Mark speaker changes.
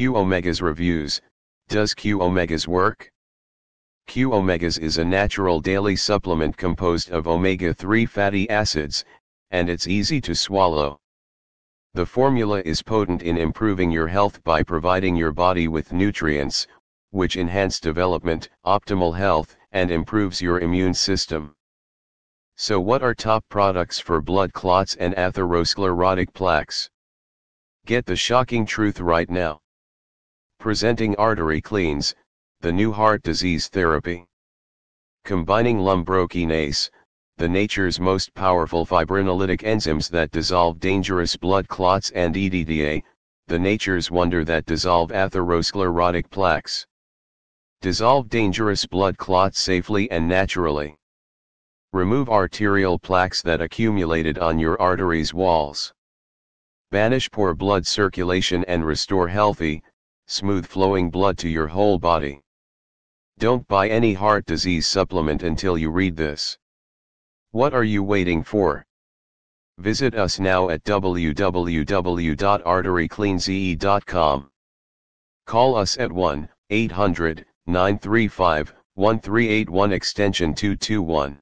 Speaker 1: Q Omegas Reviews Does Q Omegas Work? Q Omegas is a natural daily supplement composed of omega 3 fatty acids, and it's easy to swallow. The formula is potent in improving your health by providing your body with nutrients, which enhance development, optimal health, and improves your immune system. So, what are top products for blood clots and atherosclerotic plaques? Get the shocking truth right now. Presenting artery cleans, the new heart disease therapy. Combining lumbrokinase, the nature's most powerful fibrinolytic enzymes that dissolve dangerous blood clots and EDTA, the nature's wonder that dissolve atherosclerotic plaques. Dissolve dangerous blood clots safely and naturally. Remove arterial plaques that accumulated on your arteries' walls. Banish poor blood circulation and restore healthy, smooth flowing blood to your whole body. Don't buy any heart disease supplement until you read this. What are you waiting for? Visit us now at www.arterycleanze.com. Call us at 1 800 935 1381 extension 221.